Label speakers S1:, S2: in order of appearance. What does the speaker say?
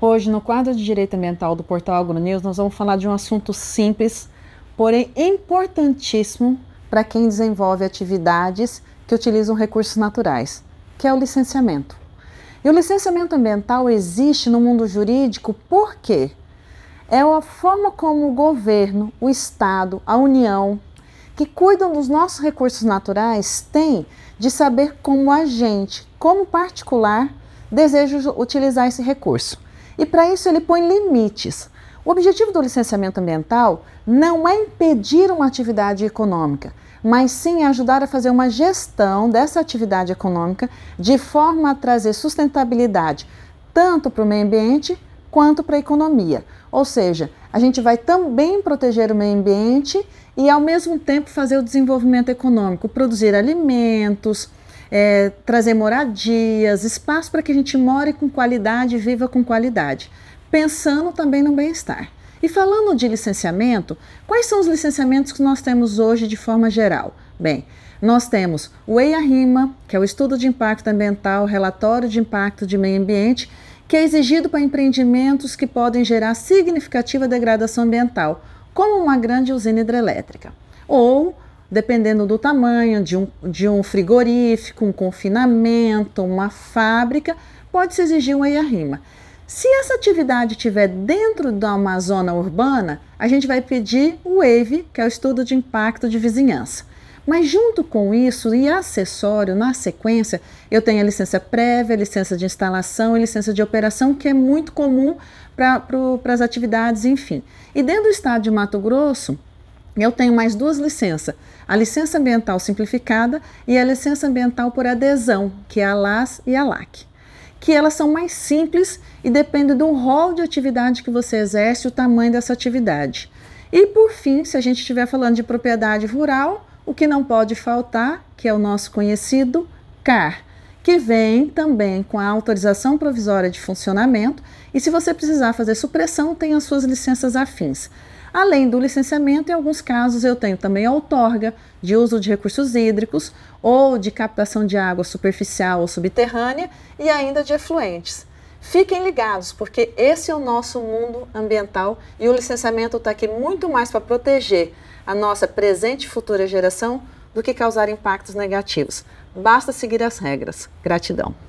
S1: Hoje, no quadro de Direito Ambiental do Portal AgroNews, nós vamos falar de um assunto simples, porém importantíssimo para quem desenvolve atividades que utilizam recursos naturais, que é o licenciamento. E o licenciamento ambiental existe no mundo jurídico porque é a forma como o governo, o Estado, a União, que cuidam dos nossos recursos naturais, tem de saber como a gente, como particular, deseja utilizar esse recurso. E para isso ele põe limites. O objetivo do licenciamento ambiental não é impedir uma atividade econômica, mas sim ajudar a fazer uma gestão dessa atividade econômica de forma a trazer sustentabilidade tanto para o meio ambiente quanto para a economia. Ou seja, a gente vai também proteger o meio ambiente e, ao mesmo tempo, fazer o desenvolvimento econômico, produzir alimentos, é, trazer moradias, espaço para que a gente more com qualidade, viva com qualidade, pensando também no bem-estar. E falando de licenciamento, quais são os licenciamentos que nós temos hoje de forma geral? Bem, nós temos o EIA-RIMA, que é o Estudo de Impacto Ambiental, Relatório de Impacto de Meio Ambiente, que é exigido para empreendimentos que podem gerar significativa degradação ambiental, como uma grande usina hidrelétrica. Ou dependendo do tamanho de um, de um frigorífico, um confinamento, uma fábrica, pode-se exigir um EIA-RIMA. Se essa atividade estiver dentro de uma zona urbana, a gente vai pedir o WAVE, que é o Estudo de Impacto de Vizinhança. Mas junto com isso e acessório, na sequência, eu tenho a licença prévia, a licença de instalação e licença de operação, que é muito comum para as atividades, enfim. E dentro do estado de Mato Grosso, eu tenho mais duas licenças: a licença ambiental simplificada e a licença ambiental por adesão, que é a LAS e a LAC. Que elas são mais simples e dependem do rol de atividade que você exerce, o tamanho dessa atividade. E por fim, se a gente estiver falando de propriedade rural, o que não pode faltar, que é o nosso conhecido CAR, que vem também com a autorização provisória de funcionamento, e se você precisar fazer supressão, tem as suas licenças afins. Além do licenciamento, em alguns casos eu tenho também a outorga de uso de recursos hídricos ou de captação de água superficial ou subterrânea e ainda de efluentes. Fiquem ligados, porque esse é o nosso mundo ambiental e o licenciamento está aqui muito mais para proteger a nossa presente e futura geração do que causar impactos negativos. Basta seguir as regras. Gratidão.